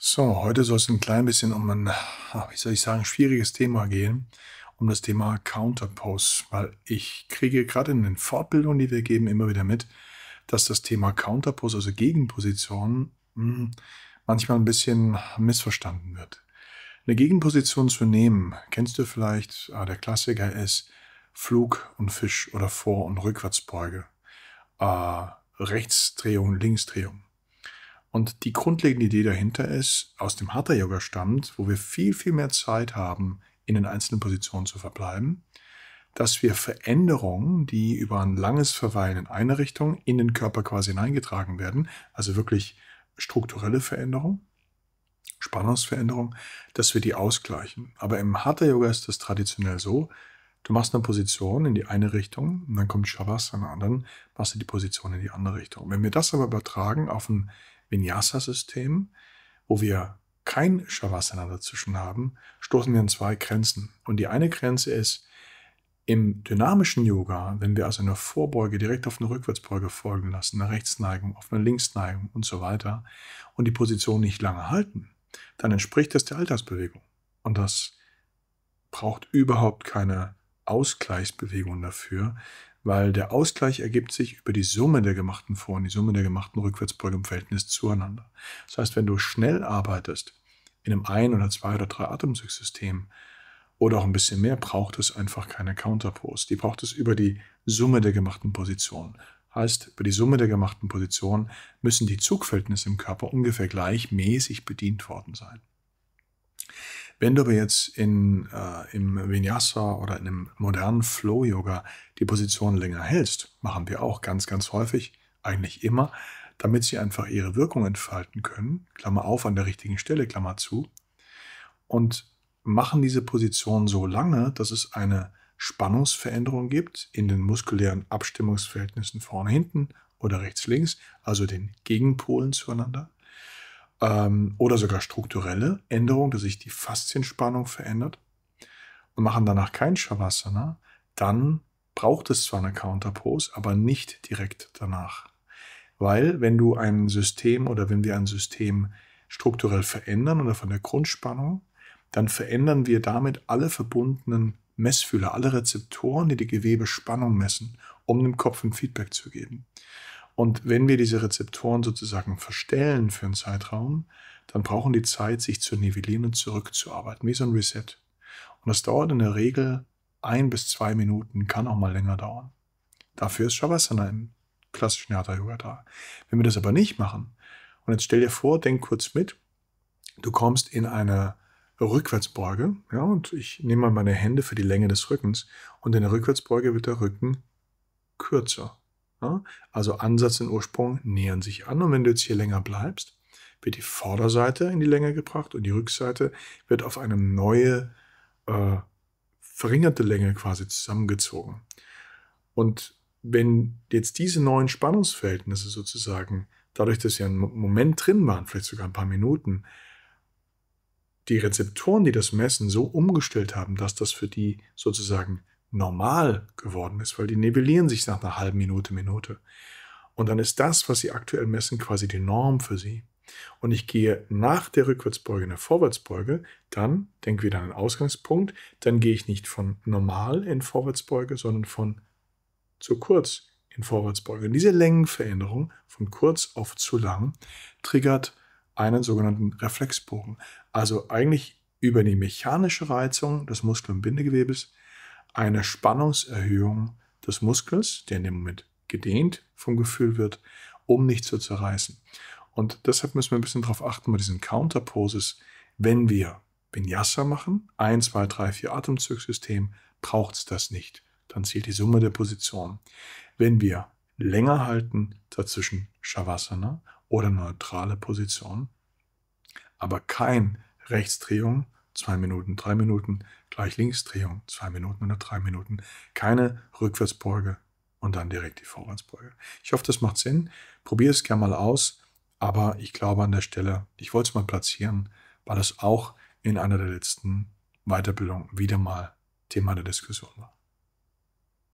So, heute soll es ein klein bisschen um ein, ah, wie soll ich sagen, schwieriges Thema gehen, um das Thema Counterposts, weil ich kriege gerade in den Fortbildungen, die wir geben, immer wieder mit, dass das Thema Counterpost, also Gegenposition, hm, manchmal ein bisschen missverstanden wird. Eine Gegenposition zu nehmen, kennst du vielleicht, ah, der Klassiker ist Flug und Fisch oder Vor- und Rückwärtsbeuge, ah, Rechtsdrehung, Linksdrehung. Und die grundlegende Idee dahinter ist, aus dem Hatha-Yoga stammt, wo wir viel, viel mehr Zeit haben, in den einzelnen Positionen zu verbleiben, dass wir Veränderungen, die über ein langes Verweilen in eine Richtung in den Körper quasi hineingetragen werden, also wirklich strukturelle Veränderungen, Spannungsveränderungen, dass wir die ausgleichen. Aber im Hatha-Yoga ist das traditionell so, Du machst eine Position in die eine Richtung und dann kommt Shavasana und dann machst du die Position in die andere Richtung. Wenn wir das aber übertragen auf ein Vinyasa-System, wo wir kein Shavasana dazwischen haben, stoßen wir an zwei Grenzen. Und die eine Grenze ist, im dynamischen Yoga, wenn wir also eine Vorbeuge direkt auf eine Rückwärtsbeuge folgen lassen, eine Rechtsneigung, auf eine Linksneigung und so weiter und die Position nicht lange halten, dann entspricht das der Alltagsbewegung. Und das braucht überhaupt keine Ausgleichsbewegung dafür, weil der Ausgleich ergibt sich über die Summe der gemachten Vor- und die Summe der gemachten Rückwärtsbeuge im Verhältnis zueinander. Das heißt, wenn du schnell arbeitest, in einem ein- oder zwei- oder drei Atemzugsystem oder auch ein bisschen mehr, braucht es einfach keine Counterpose. Die braucht es über die Summe der gemachten Positionen. Heißt, über die Summe der gemachten Positionen müssen die Zugverhältnisse im Körper ungefähr gleichmäßig bedient worden sein. Wenn du aber jetzt in, äh, im Vinyasa oder in einem modernen Flow-Yoga die Position länger hältst, machen wir auch ganz, ganz häufig, eigentlich immer, damit sie einfach ihre Wirkung entfalten können, Klammer auf an der richtigen Stelle, Klammer zu, und machen diese Position so lange, dass es eine Spannungsveränderung gibt in den muskulären Abstimmungsverhältnissen vorne hinten oder rechts links, also den Gegenpolen zueinander ähm, oder sogar strukturelle Änderung, dass sich die Faszienspannung verändert und machen danach kein Shavasana, dann braucht es zwar eine Counterpose, aber nicht direkt danach. Weil wenn du ein System oder wenn wir ein System strukturell verändern oder von der Grundspannung, dann verändern wir damit alle verbundenen Messfühler, alle Rezeptoren, die die Gewebespannung messen, um dem Kopf ein Feedback zu geben. Und wenn wir diese Rezeptoren sozusagen verstellen für einen Zeitraum, dann brauchen die Zeit, sich zu nivellieren und zurückzuarbeiten, wie so ein Reset. Und das dauert in der Regel ein bis zwei Minuten, kann auch mal länger dauern. Dafür ist Shavasana im klassischen Hatha Yoga da. Wenn wir das aber nicht machen, und jetzt stell dir vor, denk kurz mit, du kommst in eine Rückwärtsbeuge, ja, und ich nehme mal meine Hände für die Länge des Rückens, und in der Rückwärtsbeuge wird der Rücken kürzer. Also Ansatz und Ursprung nähern sich an. Und wenn du jetzt hier länger bleibst, wird die Vorderseite in die Länge gebracht und die Rückseite wird auf eine neue äh, verringerte Länge quasi zusammengezogen. Und wenn jetzt diese neuen Spannungsverhältnisse sozusagen, dadurch, dass sie einen Moment drin waren, vielleicht sogar ein paar Minuten, die Rezeptoren, die das messen, so umgestellt haben, dass das für die sozusagen normal geworden ist, weil die nivellieren sich nach einer halben Minute, Minute. Und dann ist das, was sie aktuell messen, quasi die Norm für sie. Und ich gehe nach der Rückwärtsbeuge in eine Vorwärtsbeuge, dann denke wieder an den Ausgangspunkt, dann gehe ich nicht von normal in Vorwärtsbeuge, sondern von zu kurz in Vorwärtsbeuge. Und diese Längenveränderung von kurz auf zu lang triggert einen sogenannten Reflexbogen. Also eigentlich über die mechanische Reizung des Muskel- und Bindegewebes eine Spannungserhöhung des Muskels, der in dem Moment gedehnt vom Gefühl wird, um nicht zu zerreißen. Und deshalb müssen wir ein bisschen darauf achten bei diesen Counterposes, wenn wir Vinyasa machen, 1, 2, 3, 4 Atemzugssystem, braucht es das nicht. Dann zählt die Summe der Positionen. Wenn wir länger halten, dazwischen Shavasana oder neutrale Position, aber kein Rechtsdrehung zwei Minuten, drei Minuten, gleich Linksdrehung, zwei Minuten oder drei Minuten. Keine Rückwärtsbeuge und dann direkt die Vorwärtsbeuge. Ich hoffe, das macht Sinn. Probier es gerne mal aus. Aber ich glaube an der Stelle, ich wollte es mal platzieren, weil das auch in einer der letzten Weiterbildungen wieder mal Thema der Diskussion war.